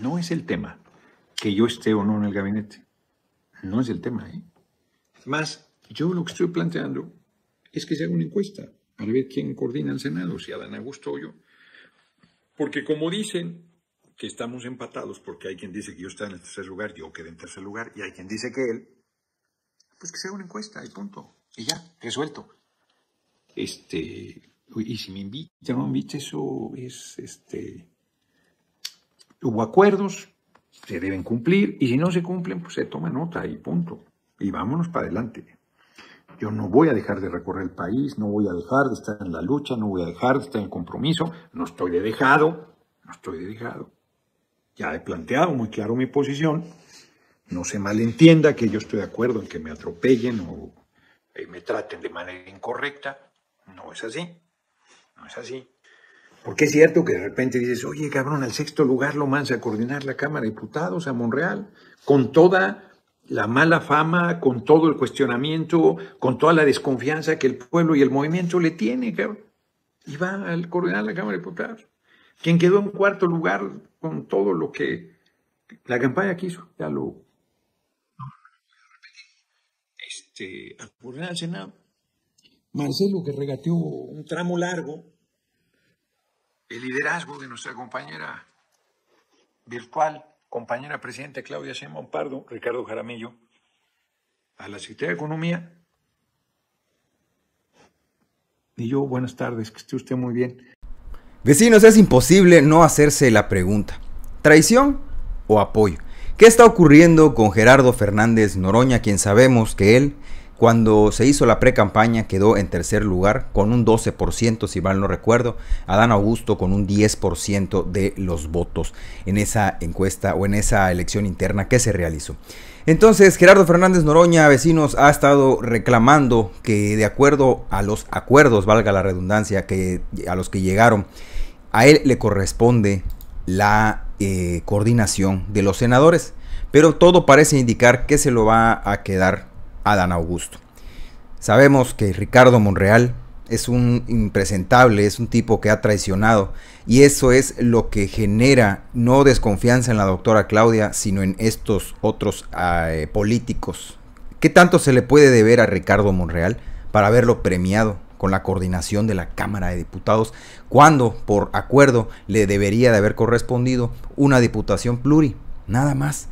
No es el tema que yo esté o no en el gabinete. No es el tema. ¿eh? Más, yo lo que estoy planteando es que se haga una encuesta para ver quién coordina el Senado, si Adán Augusto o yo. Porque como dicen que estamos empatados, porque hay quien dice que yo estoy en el tercer lugar, yo quedé en tercer lugar, y hay quien dice que él, pues que se haga una encuesta y punto. Y ya, resuelto. Este, y si me invita o no me eso es este, Hubo acuerdos, se deben cumplir y si no se cumplen, pues se toma nota y punto. Y vámonos para adelante. Yo no voy a dejar de recorrer el país, no voy a dejar de estar en la lucha, no voy a dejar de estar en compromiso, no estoy de dejado, no estoy de dejado. Ya he planteado muy claro mi posición. No se malentienda que yo estoy de acuerdo en que me atropellen o eh, me traten de manera incorrecta. No es así. No es así. Porque es cierto que de repente dices, oye, cabrón, al sexto lugar lo mandas a coordinar la Cámara de Diputados a Monreal, con toda la mala fama, con todo el cuestionamiento, con toda la desconfianza que el pueblo y el movimiento le tiene, cabrón. Y va a coordinar la Cámara de Diputados. Quien quedó en cuarto lugar con todo lo que la campaña quiso, ya lo. este, al coordinar el Senado. Marcelo, que regateó un tramo largo, el liderazgo de nuestra compañera virtual, compañera presidenta Claudia Simón Pardo, Ricardo Jaramillo, a la Secretaría de Economía. Y yo, buenas tardes, que esté usted muy bien. Vecinos, es imposible no hacerse la pregunta, ¿traición o apoyo? ¿Qué está ocurriendo con Gerardo Fernández Noroña, quien sabemos que él cuando se hizo la pre-campaña quedó en tercer lugar con un 12%, si mal no recuerdo, Adán Augusto con un 10% de los votos en esa encuesta o en esa elección interna que se realizó. Entonces, Gerardo Fernández Noroña, vecinos, ha estado reclamando que de acuerdo a los acuerdos, valga la redundancia, que a los que llegaron, a él le corresponde la eh, coordinación de los senadores. Pero todo parece indicar que se lo va a quedar Adán Augusto. Sabemos que Ricardo Monreal es un impresentable, es un tipo que ha traicionado y eso es lo que genera no desconfianza en la doctora Claudia, sino en estos otros ah, eh, políticos. ¿Qué tanto se le puede deber a Ricardo Monreal para haberlo premiado con la coordinación de la Cámara de Diputados cuando por acuerdo le debería de haber correspondido una diputación pluri? Nada más.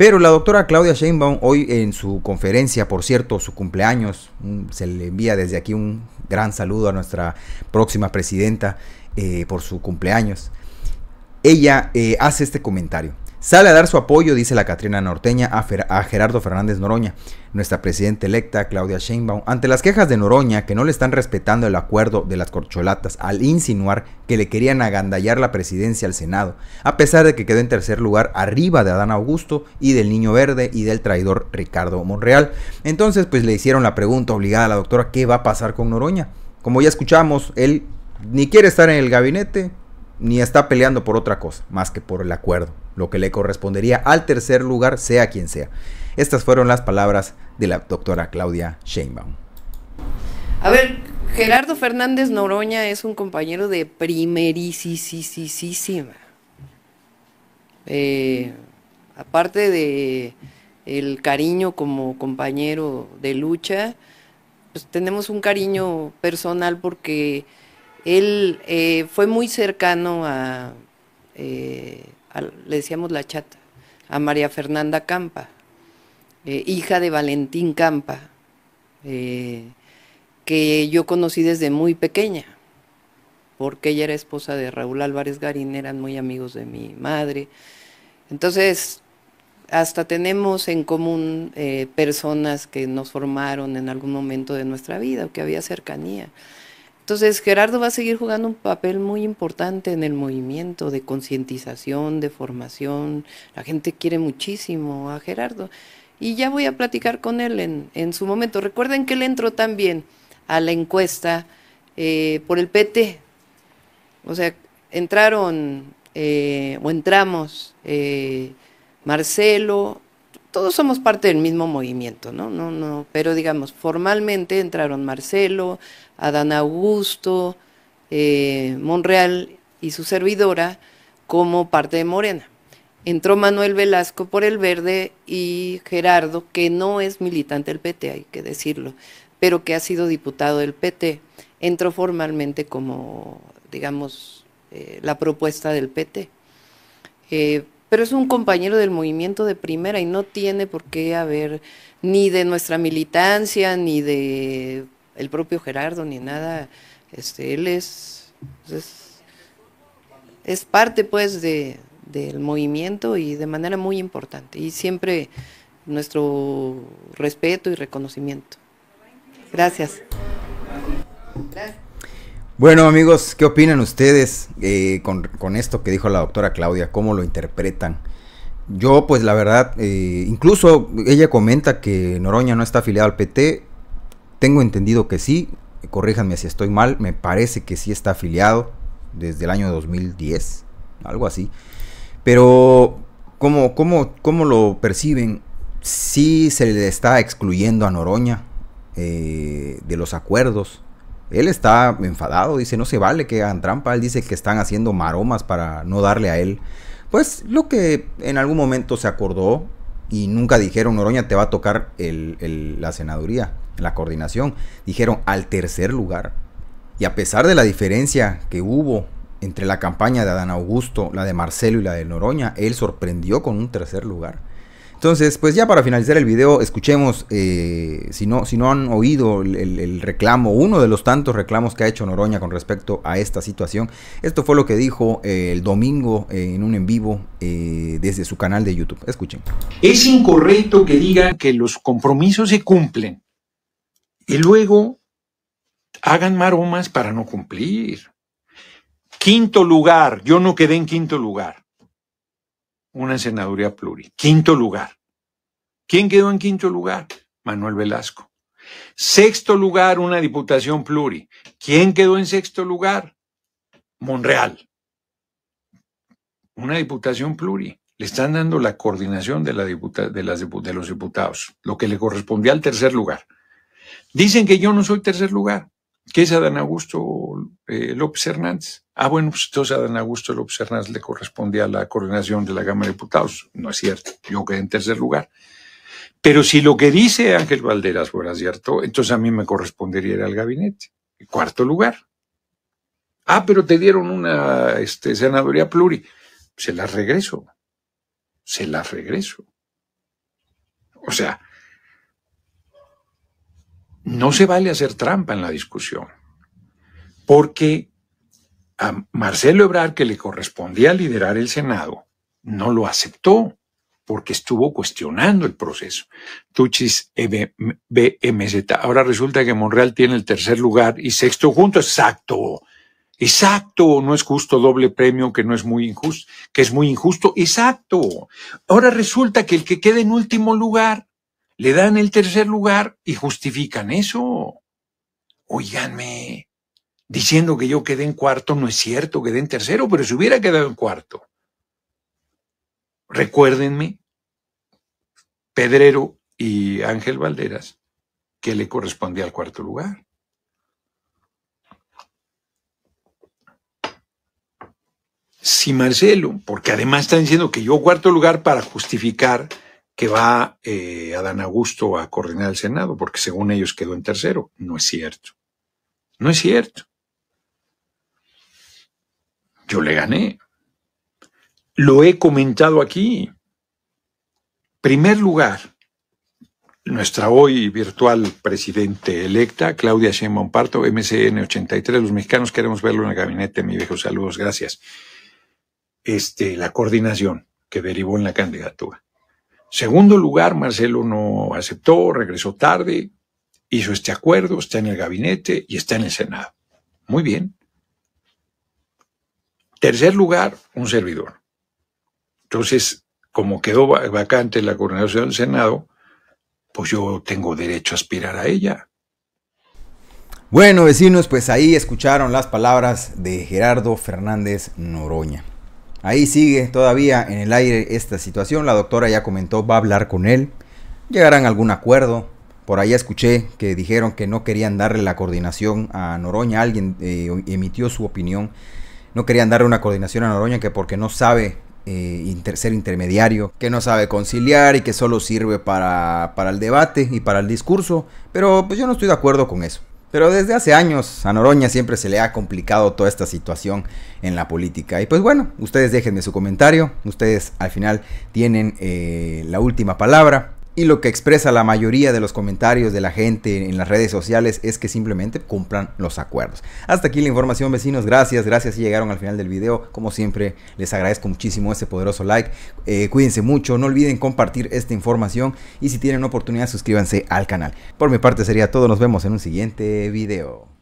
Pero la doctora Claudia Sheinbaum hoy en su conferencia, por cierto, su cumpleaños, mm, se le envía desde aquí un gran saludo a nuestra próxima presidenta eh, por su cumpleaños. Ella eh, hace este comentario. Sale a dar su apoyo, dice la Catrina Norteña, a, Gerardo Fernández Noroña, nuestra presidenta electa Claudia Sheinbaum, ante las quejas de Noroña que no le están respetando el acuerdo de las corcholatas al insinuar que le querían agandallar la presidencia al Senado, a pesar de que quedó en tercer lugar arriba de Adán Augusto y del Niño Verde y del traidor Ricardo Monreal. Entonces, pues le hicieron la pregunta obligada a la doctora, ¿qué va a pasar con Noroña? Como ya escuchamos, él ni quiere estar en el gabinete, ni está peleando por otra cosa, más que por el acuerdo lo que le correspondería al tercer lugar, sea quien sea. Estas fueron las palabras de la doctora Claudia Sheinbaum. A ver, Gerardo Fernández Noroña es un compañero de primerísima. Eh, aparte de el cariño como compañero de lucha, pues tenemos un cariño personal porque él eh, fue muy cercano a eh, le decíamos la chata, a María Fernanda Campa, eh, hija de Valentín Campa, eh, que yo conocí desde muy pequeña, porque ella era esposa de Raúl Álvarez Garín, eran muy amigos de mi madre. Entonces, hasta tenemos en común eh, personas que nos formaron en algún momento de nuestra vida, que había cercanía. Entonces, Gerardo va a seguir jugando un papel muy importante en el movimiento de concientización, de formación. La gente quiere muchísimo a Gerardo. Y ya voy a platicar con él en, su momento. Recuerden que él entró también a la encuesta eh, por el PT. O sea, entraron eh, o entramos eh, Marcelo, todos somos parte del mismo movimiento, ¿no? No, no, pero digamos, formalmente entraron Marcelo, Adán Augusto, eh, Monreal y su servidora como parte de Morena. Entró Manuel Velasco por el Verde y Gerardo, que no es militante del PT, hay que decirlo, pero que ha sido diputado del PT, entró formalmente como, digamos, eh, la propuesta del PT. Eh, pero es un compañero del movimiento de primera y no tiene por qué haber ni de nuestra militancia, ni de el propio Gerardo, ni nada. Este, él es, es, parte pues de, del movimiento y de manera muy importante. Y siempre nuestro respeto y reconocimiento. Gracias. Bueno amigos, ¿qué opinan ustedes eh, con, esto que dijo la doctora Claudia? ¿Cómo lo interpretan? Yo pues la verdad, eh, incluso ella comenta que Noroña no está afiliado al PT, tengo entendido que sí, corríjanme si estoy mal, me parece que sí está afiliado desde el año 2010, algo así. Pero, ¿cómo, cómo, cómo lo perciben? Sí se le está excluyendo a Noroña eh, de los acuerdos él está enfadado, dice, no se vale que hagan trampa. Él dice que están haciendo maromas para no darle a él. Pues lo que en algún momento se acordó y nunca dijeron, Noroña, te va a tocar la senaduría, la coordinación. Dijeron al tercer lugar. Y a pesar de la diferencia que hubo entre la campaña de Adán Augusto, la de Marcelo y la de Noroña, él sorprendió con un tercer lugar. Entonces, pues ya para finalizar el video, escuchemos, eh, si, no, si no han oído el, reclamo, uno de los tantos reclamos que ha hecho Noroña con respecto a esta situación. Esto fue lo que dijo eh, el domingo eh, en un en vivo desde su canal de YouTube. Escuchen. Es incorrecto que digan que los compromisos se cumplen y luego hagan maromas para no cumplir. Quinto lugar, yo no quedé en quinto lugar una senaduría pluri. Quinto lugar. ¿Quién quedó en quinto lugar? Manuel Velasco. Sexto lugar, una diputación pluri. ¿Quién quedó en sexto lugar? Monreal. Una diputación pluri. Le están dando la coordinación de, la de, de los diputados, lo que le correspondía al tercer lugar. Dicen que yo no soy tercer lugar. ¿Qué es Adán Augusto eh, López Hernández? Ah, bueno, pues entonces Adán Augusto López Hernández le correspondía a la coordinación de la Cámara de Diputados. No es cierto, yo quedé en tercer lugar. Pero si lo que dice Ángel Valderas fuera cierto, entonces a mí me correspondería ir al gabinete. Cuarto lugar. Ah, pero te dieron una este, senaduría pluri. Se la regreso. Se la regreso. O sea, no se vale hacer trampa en la discusión, porque a Marcelo Ebrar, que le correspondía liderar el Senado, no lo aceptó porque estuvo cuestionando el proceso. Tuchis e BMZ. Ahora resulta que Monreal tiene el tercer lugar y sexto junto. Exacto. Exacto, no es justo doble premio que no es muy injusto, que es muy injusto. Exacto. Ahora resulta que el que quede en último lugar le dan el tercer lugar y justifican eso. oiganme, diciendo que yo quedé en cuarto, no es cierto, quedé en tercero, pero si hubiera quedado en cuarto. Recuérdenme, Pedrero y Ángel Valderas, que le correspondía al cuarto lugar. Si Marcelo, porque además están diciendo que yo cuarto lugar para justificar que va eh, a Adán Augusto a coordinar el Senado, porque según ellos quedó en tercero. No es cierto. No es cierto. Yo le gané. Lo he comentado aquí. Primer lugar, nuestra hoy virtual presidente electa, Claudia Sheinbaum Parto, MCN 83. Los mexicanos queremos verlo en el gabinete, mi viejo. Saludos, gracias. Este, la coordinación que derivó en la candidatura. Segundo lugar, Marcelo no aceptó, regresó tarde, hizo este acuerdo, está en el gabinete y está en el Senado. Muy bien. Tercer lugar, un servidor. Entonces, como quedó vacante la coordinación del Senado, pues yo tengo derecho a aspirar a ella. Bueno, vecinos, pues ahí escucharon las palabras de Gerardo Fernández Noroña. Ahí sigue todavía en el aire esta situación. La doctora ya comentó, va a hablar con él. Llegarán a algún acuerdo. Por ahí escuché que dijeron que no querían darle la coordinación a Noroña. Alguien eh, emitió su opinión. No querían darle una coordinación a Noroña que porque no sabe eh, ser intermediario, que no sabe conciliar y que solo sirve para, para el debate y para el discurso. Pero pues yo no estoy de acuerdo con eso. Pero desde hace años a Noroña siempre se le ha complicado toda esta situación en la política. Y pues bueno, ustedes déjenme su comentario. Ustedes al final tienen eh, la última palabra. Y lo que expresa la mayoría de los comentarios de la gente en las redes sociales es que simplemente cumplan los acuerdos. Hasta aquí la información vecinos, gracias, gracias si llegaron al final del video. Como siempre les agradezco muchísimo este poderoso like, eh, cuídense mucho, no olviden compartir esta información y si tienen oportunidad suscríbanse al canal. Por mi parte sería todo, nos vemos en un siguiente video.